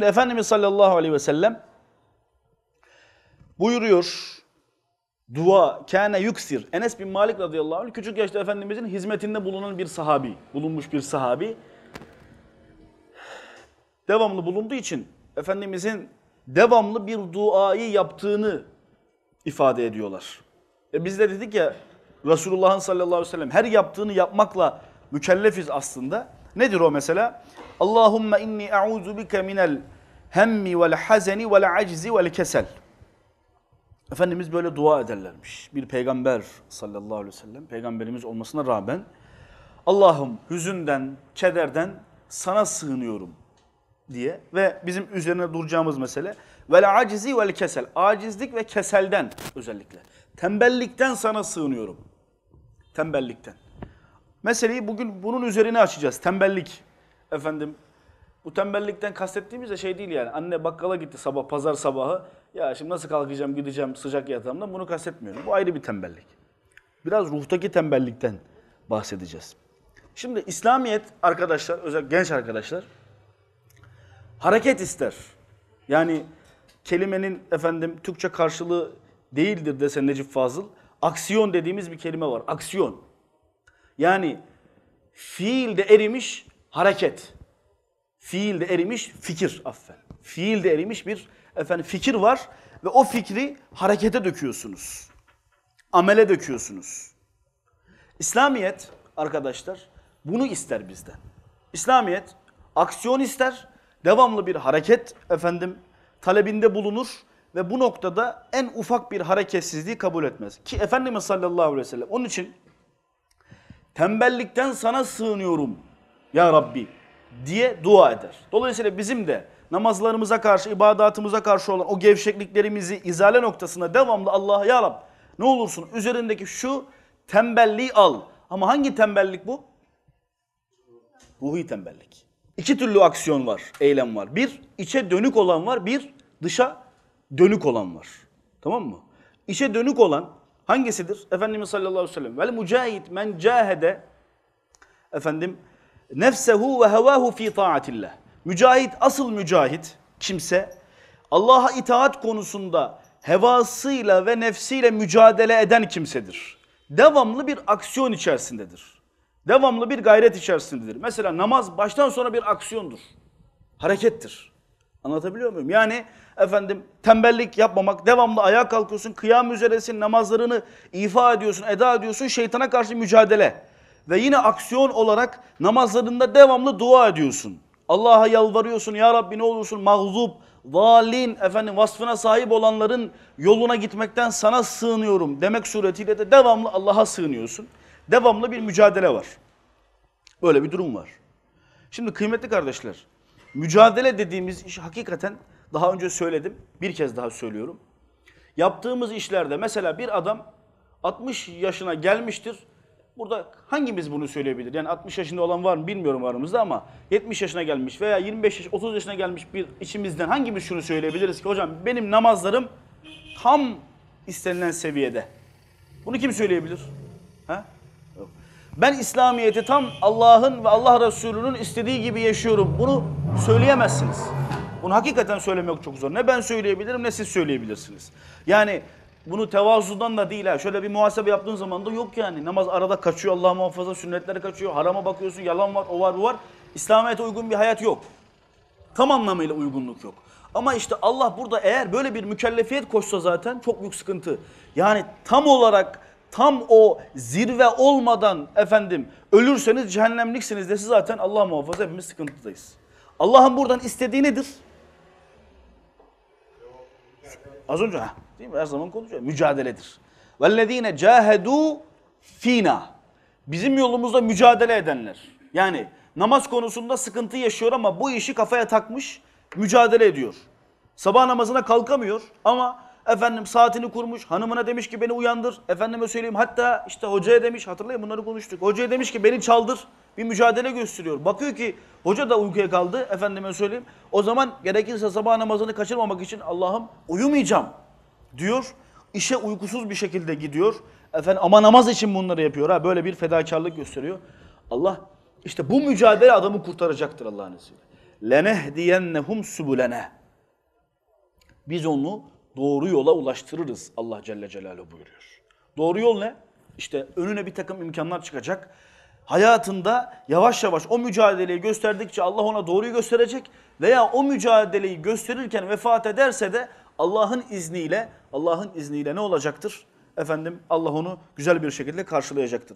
Efendimiz sallallahu aleyhi ve sellem buyuruyor dua kâne yüksir. Enes bin Malik radıyallahu anh küçük yaşta Efendimizin hizmetinde bulunan bir sahabi, bulunmuş bir sahabi. Devamlı bulunduğu için Efendimizin devamlı bir duayı yaptığını ifade ediyorlar. E biz de dedik ya Resulullah'ın sallallahu aleyhi ve sellem her yaptığını yapmakla mükellefiz aslında. Nedir o mesela? Allahümme inni e'udhu bike minel hemmi vel hazeni vel aczi vel kesel. Efendimiz böyle dua ederlermiş. Bir peygamber sallallahu aleyhi ve sellem peygamberimiz olmasına rağmen Allah'ım hüzünden, kederden sana sığınıyorum diye ve bizim üzerine duracağımız mesele vel acizi vel kesel. Acizlik ve keselden özellikle. Tembellikten sana sığınıyorum. Tembellikten. Meseleyi bugün bunun üzerine açacağız. Tembellik. Efendim bu tembellikten kastettiğimiz de şey değil yani. Anne bakkala gitti sabah pazar sabahı. Ya şimdi nasıl kalkacağım gideceğim sıcak yatağımdan bunu kastetmiyorum. Bu ayrı bir tembellik. Biraz ruhtaki tembellikten bahsedeceğiz. Şimdi İslamiyet arkadaşlar özellikle genç arkadaşlar hareket ister. Yani kelimenin efendim Türkçe karşılığı değildir dese Necip Fazıl. Aksiyon dediğimiz bir kelime var. Aksiyon. Yani fiilde erimiş hareket. Fiilde erimiş fikir affen. Fiilde erimiş bir efendim fikir var ve o fikri harekete döküyorsunuz. Amele döküyorsunuz. İslamiyet arkadaşlar bunu ister bizden. İslamiyet aksiyon ister, devamlı bir hareket efendim talebinde bulunur ve bu noktada en ufak bir hareketsizliği kabul etmez. Ki Efendimiz sallallahu aleyhi ve sellem onun için Tembellikten sana sığınıyorum ya Rabbi diye dua eder. Dolayısıyla bizim de namazlarımıza karşı, ibadatımıza karşı olan o gevşekliklerimizi izale noktasında devamlı Allah'a ya Rabbi ne olursun üzerindeki şu tembelliği al. Ama hangi tembellik bu? Ruhi tembellik. İki türlü aksiyon var, eylem var. Bir içe dönük olan var, bir dışa dönük olan var. Tamam mı? İçe dönük olan Hangisidir? Efendimiz sallallahu aleyhi ve sellem. Vel mücahid men cahede efendim nefsehu ve hevahu fi taatillah. Mücahit asıl mücahit kimse Allah'a itaat konusunda hevasıyla ve nefsiyle mücadele eden kimsedir. Devamlı bir aksiyon içerisindedir. Devamlı bir gayret içerisindedir. Mesela namaz baştan sona bir aksiyondur. Harekettir. Anlatabiliyor muyum? Yani efendim tembellik yapmamak, devamlı ayağa kalkıyorsun, kıyam üzeresin, namazlarını ifa ediyorsun, eda ediyorsun, şeytana karşı mücadele. Ve yine aksiyon olarak namazlarında devamlı dua ediyorsun. Allah'a yalvarıyorsun, Ya Rabbi ne olursun mağzub, valin, efendim vasfına sahip olanların yoluna gitmekten sana sığınıyorum demek suretiyle de devamlı Allah'a sığınıyorsun. Devamlı bir mücadele var. Böyle bir durum var. Şimdi kıymetli kardeşler, Mücadele dediğimiz iş hakikaten daha önce söyledim. Bir kez daha söylüyorum. Yaptığımız işlerde mesela bir adam 60 yaşına gelmiştir. Burada hangimiz bunu söyleyebilir? Yani 60 yaşında olan var mı bilmiyorum aramızda ama 70 yaşına gelmiş veya 25 yaş, 30 yaşına gelmiş bir içimizden hangimiz şunu söyleyebiliriz ki hocam benim namazlarım tam istenilen seviyede. Bunu kim söyleyebilir? Ha? Ben İslamiyet'i tam Allah'ın ve Allah Resulü'nün istediği gibi yaşıyorum. Bunu söyleyemezsiniz. Bunu hakikaten söylemek çok zor. Ne ben söyleyebilirim ne siz söyleyebilirsiniz. Yani bunu tevazudan da değil ha. Şöyle bir muhasebe yaptığın zaman da yok yani. Namaz arada kaçıyor Allah muhafaza sünnetlere kaçıyor. Harama bakıyorsun yalan var o var bu var. İslamiyet'e uygun bir hayat yok. Tam anlamıyla uygunluk yok. Ama işte Allah burada eğer böyle bir mükellefiyet koşsa zaten çok büyük sıkıntı. Yani tam olarak tam o zirve olmadan efendim ölürseniz cehennemliksiniz dese zaten Allah muhafaza hepimiz sıkıntıdayız. Allah'ın buradan istediği nedir? Az önce ha, değil mi? Her zaman konuşuyor. Mücadeledir. Vellezine cahedu fina. Bizim yolumuzda mücadele edenler. Yani namaz konusunda sıkıntı yaşıyor ama bu işi kafaya takmış, mücadele ediyor. Sabah namazına kalkamıyor ama Efendim saatini kurmuş. Hanımına demiş ki beni uyandır. Efendime söyleyeyim hatta işte hocaya demiş hatırlayın bunları konuştuk. Hocaya demiş ki beni çaldır. Bir mücadele gösteriyor. Bakıyor ki hoca da uykuya kaldı. Efendime söyleyeyim. O zaman gerekirse sabah namazını kaçırmamak için Allah'ım uyumayacağım diyor. İşe uykusuz bir şekilde gidiyor. Efendim ama namaz için bunları yapıyor. Ha böyle bir fedakarlık gösteriyor. Allah işte bu mücadele adamı kurtaracaktır Allah'ın izniyle. Leneh diyennehum subulene. Biz onu doğru yola ulaştırırız Allah Celle Celaluhu buyuruyor. Doğru yol ne? İşte önüne bir takım imkanlar çıkacak. Hayatında yavaş yavaş o mücadeleyi gösterdikçe Allah ona doğruyu gösterecek veya o mücadeleyi gösterirken vefat ederse de Allah'ın izniyle Allah'ın izniyle ne olacaktır? Efendim Allah onu güzel bir şekilde karşılayacaktır.